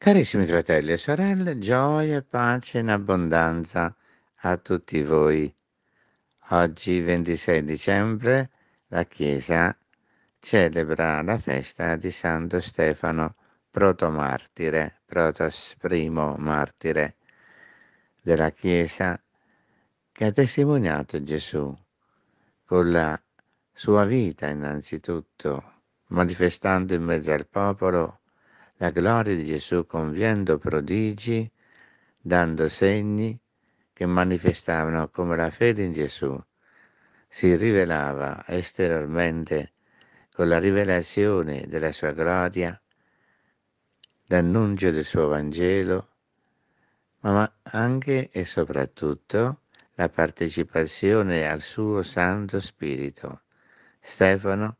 Carissimi fratelli e sorelle, gioia pace in abbondanza a tutti voi. Oggi, 26 dicembre, la Chiesa celebra la festa di Santo Stefano, protomartire, protos primo martire della Chiesa, che ha testimoniato Gesù con la sua vita innanzitutto, manifestando in mezzo al popolo la gloria di Gesù compiendo prodigi, dando segni che manifestavano come la fede in Gesù si rivelava esteriormente con la rivelazione della sua gloria, l'annuncio del suo Vangelo, ma anche e soprattutto la partecipazione al suo Santo Spirito. Stefano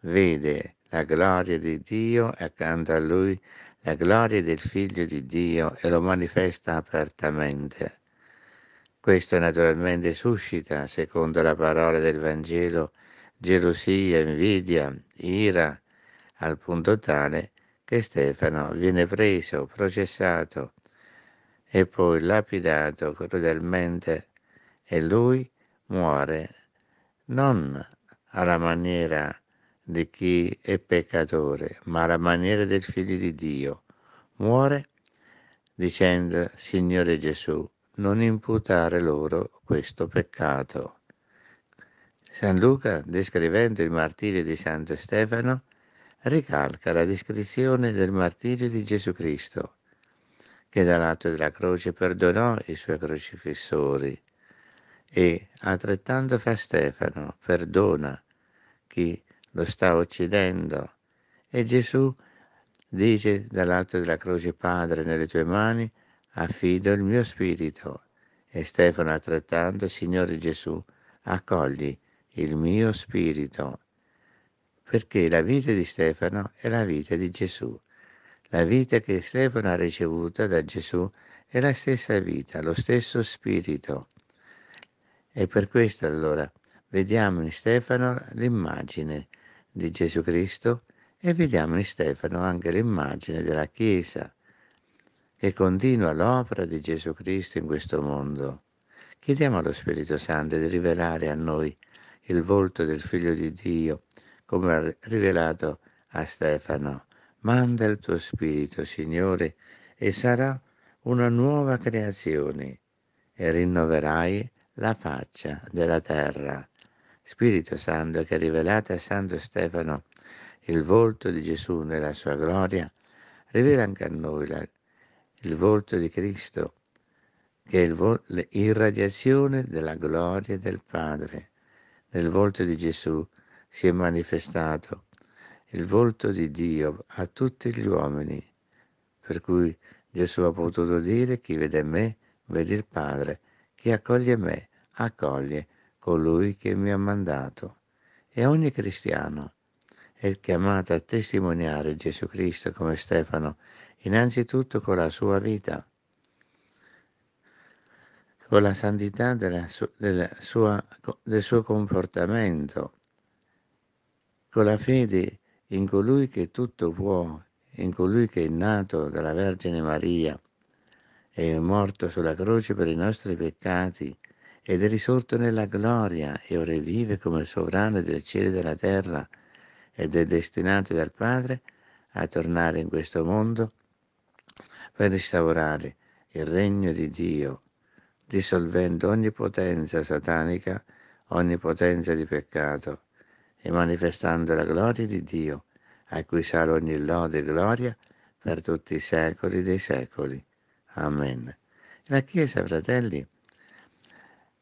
vede la gloria di Dio è accanto a lui la gloria del Figlio di Dio e lo manifesta apertamente. Questo naturalmente suscita, secondo la parola del Vangelo, gelosia, invidia, ira, al punto tale che Stefano viene preso, processato e poi lapidato crudelmente e lui muore non alla maniera di chi è peccatore, ma alla maniera del Figlio di Dio. Muore dicendo, Signore Gesù, non imputare loro questo peccato. San Luca, descrivendo il martirio di Santo Stefano, ricalca la descrizione del martirio di Gesù Cristo, che dall'atto della croce perdonò i suoi crocifissori e, altrettanto fa Stefano, perdona chi lo sta uccidendo. E Gesù dice dall'alto della croce, Padre, nelle tue mani affido il mio spirito. E Stefano altrettanto, Signore Gesù, accogli il mio spirito. Perché la vita di Stefano è la vita di Gesù. La vita che Stefano ha ricevuto da Gesù è la stessa vita, lo stesso spirito. E per questo allora vediamo in Stefano l'immagine di Gesù Cristo e vediamo in Stefano anche l'immagine della Chiesa che continua l'opera di Gesù Cristo in questo mondo. Chiediamo allo Spirito Santo di rivelare a noi il volto del Figlio di Dio, come ha rivelato a Stefano. Manda il tuo Spirito, Signore, e sarà una nuova creazione, e rinnoverai la faccia della terra. Spirito Santo che ha rivelato a Santo Stefano il volto di Gesù nella sua gloria, rivela anche a noi la, il volto di Cristo, che è vol- l'irradiazione della gloria del Padre. Nel volto di Gesù si è manifestato il volto di Dio a tutti gli uomini, per cui Gesù ha potuto dire chi vede me vede il Padre, chi accoglie me accoglie colui che mi ha mandato. E ogni cristiano è chiamato a testimoniare Gesù Cristo come Stefano, innanzitutto con la sua vita, con la santità della su, della sua, del suo comportamento, con la fede in colui che tutto può, in colui che è nato dalla Vergine Maria, e è morto sulla croce per i nostri peccati ed è risorto nella gloria e ora vive come sovrano del cielo e della terra ed è destinato dal Padre a tornare in questo mondo per restaurare il regno di Dio, dissolvendo ogni potenza satanica, ogni potenza di peccato e manifestando la gloria di Dio, a cui sale ogni lode e gloria per tutti i secoli dei secoli. Amen. La Chiesa, fratelli,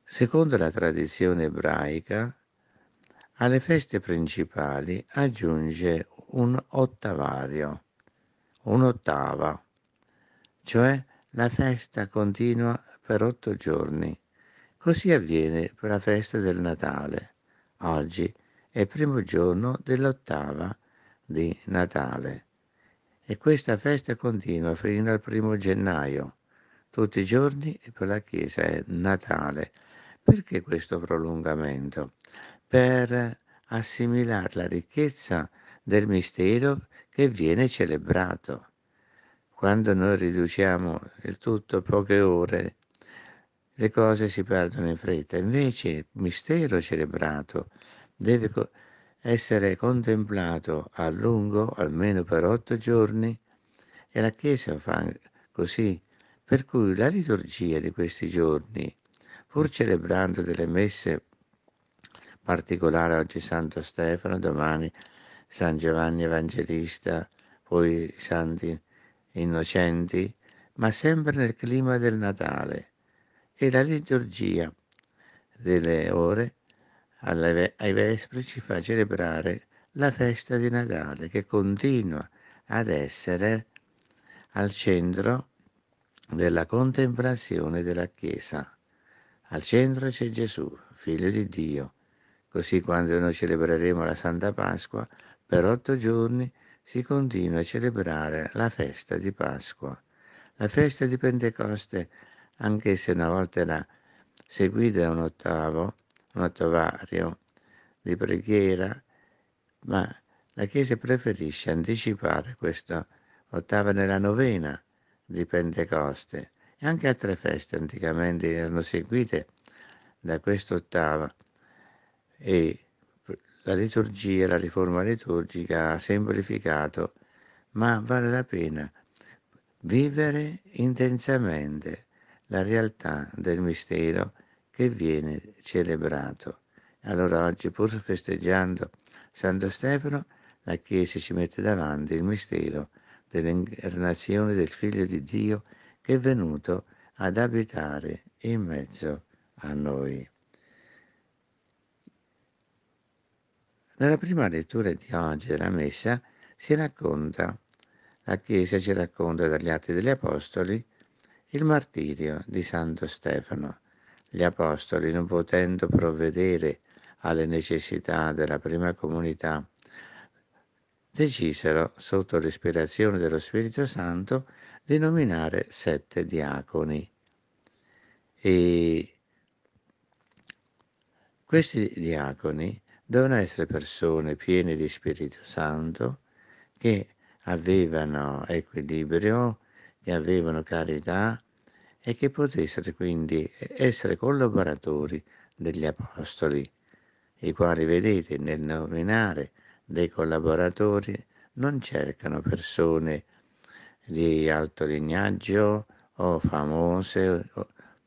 Secondo la tradizione ebraica, alle feste principali aggiunge un ottavario, un'ottava, cioè la festa continua per otto giorni. Così avviene per la festa del Natale. Oggi è il primo giorno dell'ottava di Natale e questa festa continua fino al primo gennaio. Tutti i giorni per la Chiesa è Natale. Perché questo prolungamento? Per assimilare la ricchezza del mistero che viene celebrato. Quando noi riduciamo il tutto a poche ore, le cose si perdono in fretta. Invece il mistero celebrato deve essere contemplato a lungo, almeno per otto giorni, e la Chiesa fa così. Per cui la liturgia di questi giorni pur celebrando delle messe particolari oggi Santo Stefano, domani San Giovanni Evangelista, poi Santi Innocenti, ma sempre nel clima del Natale e la liturgia delle ore alle, ai vespri ci fa celebrare la festa di Natale che continua ad essere al centro della contemplazione della Chiesa. Al centro c'è Gesù, figlio di Dio. Così quando noi celebreremo la Santa Pasqua, per otto giorni si continua a celebrare la festa di Pasqua. La festa di Pentecoste, anche se una volta era seguita da un ottavo, un ottovario di preghiera, ma la Chiesa preferisce anticipare questa ottava nella novena di Pentecoste, anche altre feste anticamente erano seguite da quest'ottava e la liturgia, la riforma liturgica ha semplificato, ma vale la pena vivere intensamente la realtà del mistero che viene celebrato. Allora oggi pur festeggiando Santo Stefano, la Chiesa ci mette davanti il mistero dell'incarnazione del Figlio di Dio che è venuto ad abitare in mezzo a noi. Nella prima lettura di oggi della Messa si racconta, la Chiesa ci racconta dagli Atti degli Apostoli, il martirio di Santo Stefano. Gli Apostoli, non potendo provvedere alle necessità della prima comunità decisero, sotto l'ispirazione dello Spirito Santo, di nominare sette diaconi. E questi diaconi devono essere persone piene di Spirito Santo che avevano equilibrio, che avevano carità e che potessero quindi essere collaboratori degli Apostoli, i quali vedete nel nominare dei collaboratori non cercano persone di alto lignaggio o famose,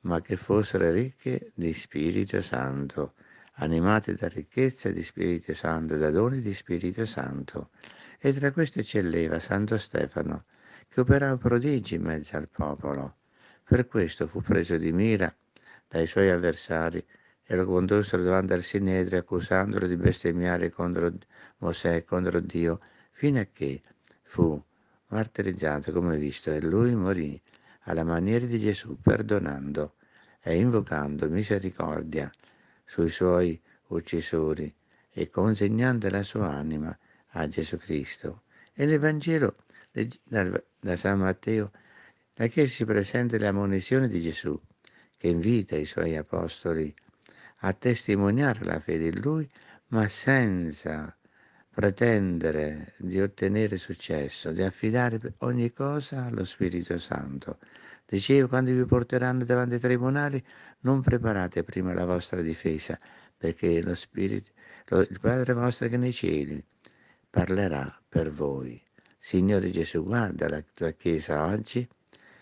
ma che fossero ricche di Spirito Santo, animate da ricchezze di Spirito Santo e da doni di Spirito Santo. E tra queste eccelleva Santo Stefano, che operava prodigi in mezzo al popolo. Per questo fu preso di mira dai suoi avversari e lo condussero davanti al Sinedrio accusandolo di bestemmiare contro Mosè e contro Dio, fino a che fu martirizzato come visto e lui morì alla maniera di Gesù, perdonando e invocando misericordia sui suoi uccisori e consegnando la sua anima a Gesù Cristo. E nel Vangelo da San Matteo da che si presenta la monizione di Gesù, che invita i suoi apostoli a a testimoniare la fede in lui, ma senza pretendere di ottenere successo, di affidare ogni cosa allo Spirito Santo. Dicevo, quando vi porteranno davanti ai tribunali, non preparate prima la vostra difesa, perché lo Spirito, lo, il Padre vostro che nei cieli parlerà per voi. Signore Gesù, guarda la tua Chiesa oggi,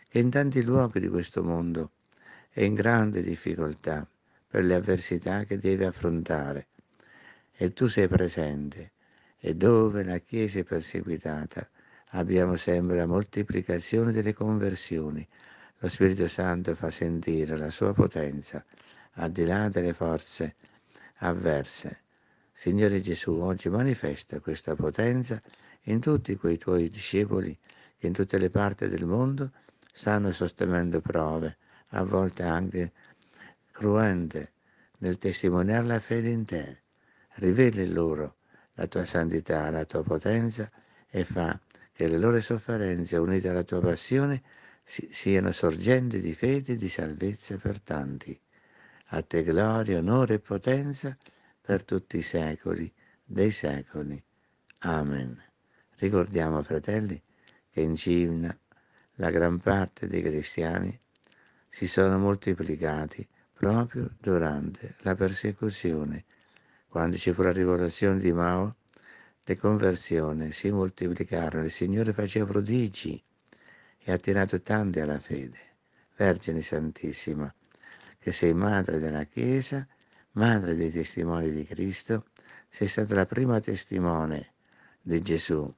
che in tanti luoghi di questo mondo è in grande difficoltà per le avversità che deve affrontare. E tu sei presente e dove la Chiesa è perseguitata abbiamo sempre la moltiplicazione delle conversioni. Lo Spirito Santo fa sentire la sua potenza al di là delle forze avverse. Signore Gesù, oggi manifesta questa potenza in tutti quei tuoi discepoli che in tutte le parti del mondo stanno sostenendo prove, a volte anche cruente nel testimoniare la fede in te. Riveli loro la tua santità, la tua potenza e fa che le loro sofferenze unite alla tua passione siano sorgenti di fede e di salvezza per tanti. A te gloria, onore e potenza per tutti i secoli dei secoli. Amen. Ricordiamo, fratelli, che in Cina la gran parte dei cristiani si sono moltiplicati proprio durante la persecuzione. Quando ci fu la rivoluzione di Mao, le conversioni si moltiplicarono, il Signore faceva prodigi e ha attirato tanti alla fede. Vergine Santissima, che sei madre della Chiesa, madre dei testimoni di Cristo, sei stata la prima testimone di Gesù,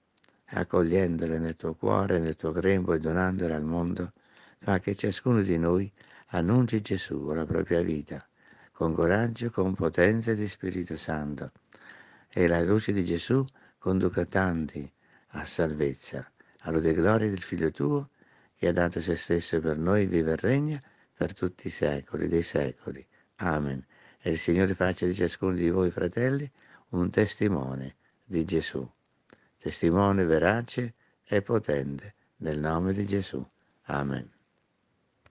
accogliendole nel tuo cuore, nel tuo grembo e donandole al mondo, fa che ciascuno di noi annunci Gesù la propria vita con coraggio, con potenza di Spirito Santo e la luce di Gesù conduca tanti a salvezza, all'ode gloria del Figlio tuo che ha dato se stesso per noi, vive e regna per tutti i secoli dei secoli. Amen. E il Signore faccia di ciascuno di voi, fratelli, un testimone di Gesù, testimone verace e potente nel nome di Gesù. Amen.